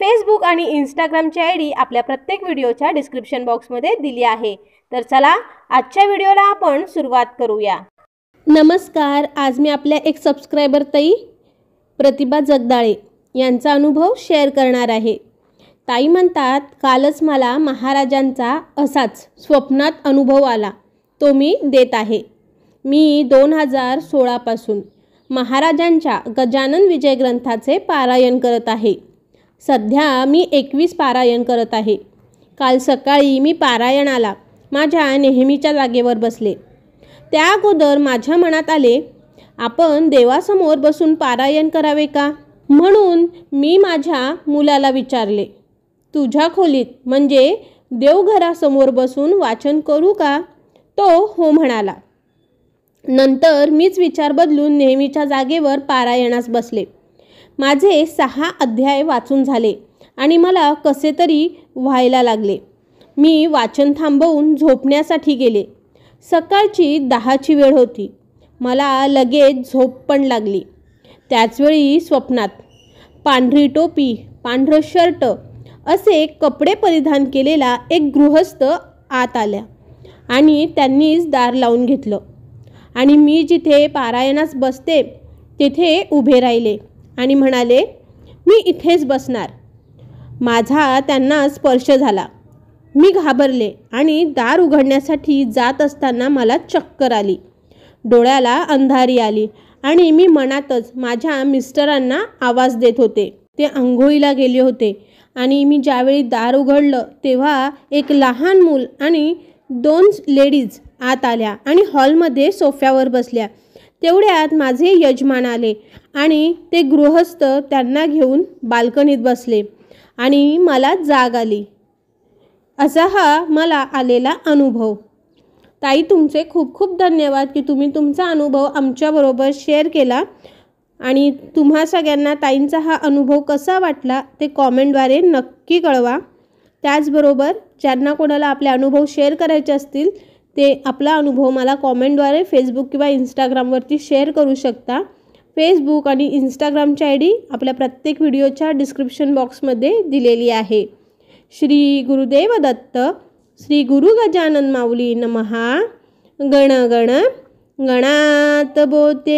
Facebook आणि इंस्टाग्रामची I D आपल्या प्रत्येक व्हिडिओच्या डिस्क्रिप्शन बॉक्समध्ये दिली आहे तर चला आजच्या व्हिडिओला आपण सुरुवात करूया नमस्कार आज मी आपल्या एक सबस्क्रायबर ताई प्रतिभा जगदाळे यांचा अनुभव शेअर करणार आहे ताई म्हणतात कालच मला महाराजांचा असाच स्वप्नात अनुभव आला तो मी देत आहे मी दोन हजार सोळापासून महाराजांच्या गजानन विजय ग्रंथाचे पारायण करत आहे सध्या मी एकवीस पारायण करत आहे काल सकाळी मी पारायणाला माझ्या नेहमीच्या जागेवर बसले त्या अगोदर माझ्या मनात आले आपण देवासमोर बसून पारायण करावे का म्हणून मी माझ्या मुलाला विचारले तुझ्या खोलीत म्हणजे देवघरासमोर बसून वाचन करू का तो हो म्हणाला नंतर मीच विचार बदलून नेहमीच्या जागेवर पारायणास बसले माझे सहा अध्याय वाचून झाले आणि मला कसे तरी व्हायला लागले मी वाचन थांबवून झोपण्यासाठी गेले सकाळची दहाची वेळ होती मला लगेच झोप पण लागली त्याचवेळी स्वप्नात पांढरी टोपी पांढरं शर्ट असे कपडे परिधान केलेला एक गृहस्थ आत आल्या आणि त्यांनीच दार लावून घेतलं आणि मी जिथे पारायणास बसते तिथे उभे राहिले आणि म्हणाले मी इथेच बसणार माझा त्यांना स्पर्श झाला मी घाबरले आणि दार उघडण्यासाठी जात असताना मला चक्कर आली डोळ्याला अंधारी आली आणि मी मनातच माझ्या मिस्टरांना आवाज देत होते ते आंघोळीला गेले होते आणि मी ज्यावेळी दार उघडलं तेव्हा एक लहान मूल आणि दोन लेडीज आत आल्या आणि हॉलमध्ये सोफ्यावर बसल्या तेवढ्यात माझे यजमान आले आणि ते गृहस्थ त्यांना घेऊन बाल्कनीत बसले आणि मला जाग आली असा हा मला आलेला अनुभव ताई तुमचे खूप खूप धन्यवाद की तुम्ही तुमचा अनुभव आमच्याबरोबर शेअर केला आणि तुम्हा सगळ्यांना ताईंचा हा अनुभव कसा वाटला ते कॉमेंटद्वारे नक्की कळवा त्याचबरोबर ज्यांना कोणाला आपले अनुभव शेअर करायचे असतील ते आपला अनुभव मला कॉमेंटद्वारे फेसबुक किंवा इंस्टाग्रामवरती शेअर करू शकता फेसबुक आणि इंस्टाग्रामची आय डी आपल्या प्रत्येक व्हिडिओच्या डिस्क्रिप्शन बॉक्समध्ये दिलेली आहे श्री गुरुदेव दत्त श्री गुरु गजानन माऊली नमहा गण गण गणात बोते